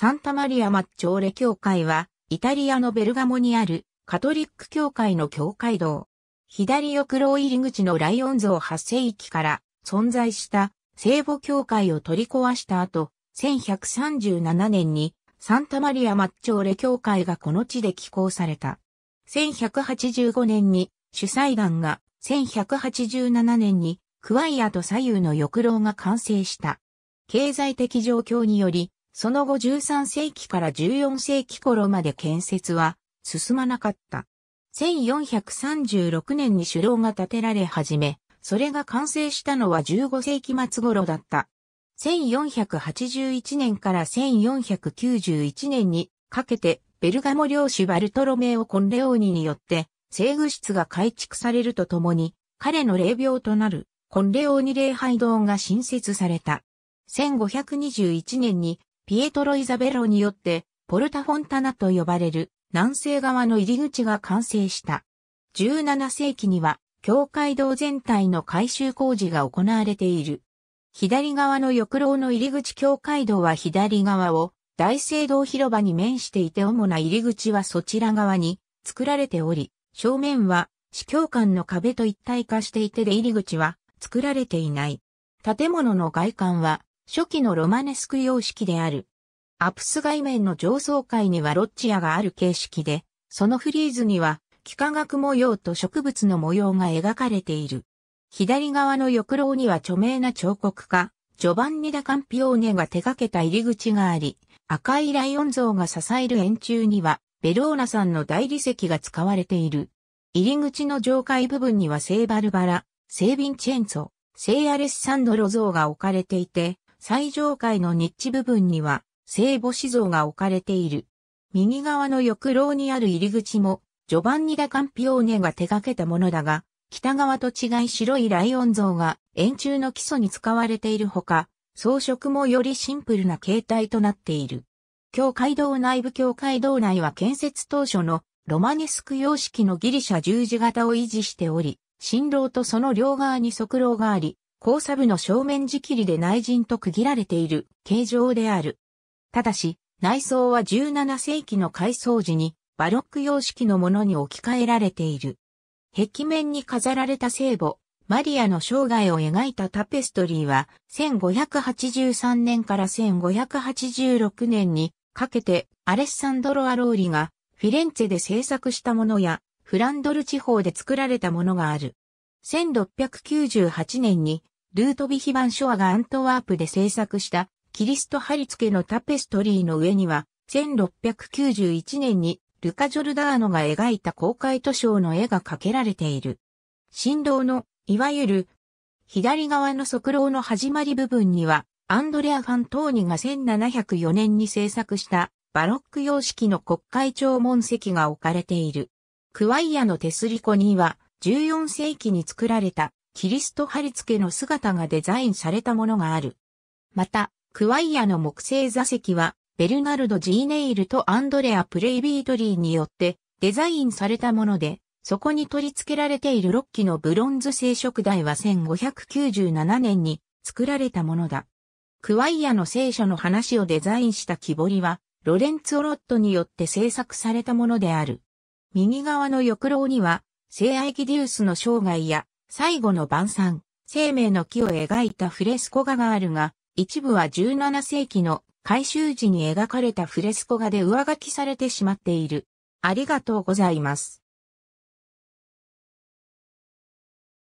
サンタマリア・マッチョーレ教会は、イタリアのベルガモにあるカトリック教会の教会堂。左翼楼入り口のライオン像8世紀から存在した聖母教会を取り壊した後、1137年にサンタマリア・マッチョーレ教会がこの地で寄港された。1185年に主催団が1187年にクワイアと左右の翼廊が完成した。経済的状況によりその後13世紀から14世紀頃まで建設は進まなかった。1436年に首楼が建てられ始め、それが完成したのは15世紀末頃だった。1481年から1491年にかけてベルガモ領主バルトロメオ・コンレオーニによって制御室が改築されるとともに彼の霊廟となるコンレオーニ礼拝堂が新設された。1521年にピエトロ・イザベロによって、ポルタ・フォンタナと呼ばれる南西側の入り口が完成した。17世紀には、教会堂全体の改修工事が行われている。左側の浴楼の入り口教会堂は左側を大聖堂広場に面していて主な入り口はそちら側に作られており、正面は司教館の壁と一体化していてで入り口は作られていない。建物の外観は初期のロマネスク様式である。アプス外面の上層階にはロッチアがある形式で、そのフリーズには幾何学模様と植物の模様が描かれている。左側の翼廊には著名な彫刻家、ジョバンニ・ダ・カンピオーネが手掛けた入り口があり、赤いライオン像が支える円柱には、ベローナさんの大理石が使われている。入り口の上階部分には聖バルバラ、聖ヴィンチェンソ、聖アレッサンドロ像が置かれていて、最上階のニッチ部分には聖母子像が置かれている。右側の浴廊にある入り口も、ジョバンニ・ダ・カンピオーネが手掛けたものだが、北側と違い白いライオン像が円柱の基礎に使われているほか、装飾もよりシンプルな形態となっている。教会堂内部教会堂内は建設当初のロマネスク様式のギリシャ十字型を維持しており、新郎とその両側に側廊があり、交差部の正面仕切りで内陣と区切られている形状である。ただし、内装は17世紀の改装時にバロック様式のものに置き換えられている。壁面に飾られた聖母、マリアの生涯を描いたタペストリーは、1583年から1586年にかけてアレッサンドロ・アローリがフィレンツェで制作したものや、フランドル地方で作られたものがある。1698年にルートビヒ・バン・ショアがアントワープで制作したキリスト貼り付けのタペストリーの上には、1691年にルカ・ジョルダーノが描いた公開図書の絵が掛けられている。振動の、いわゆる、左側の側廊の始まり部分には、アンドレア・ファントーニが1704年に制作したバロック様式の国会長門席が置かれている。クワイアの手すり子には14世紀に作られたキリスト貼り付けの姿がデザインされたものがある。また、クワイアの木製座席は、ベルナルド・ジーネイルとアンドレア・プレイビートリーによってデザインされたもので、そこに取り付けられている6機のブロンズ聖職台は1597年に作られたものだ。クワイアの聖書の話をデザインした木彫りは、ロレンツオロットによって制作されたものである。右側の翼廊には、聖愛ギディウスの生涯や最後の晩餐、生命の木を描いたフレスコ画があるが、一部は17世紀の改修時に描かれたフレスコ画で上書きされてしまっている。ありがとうございます。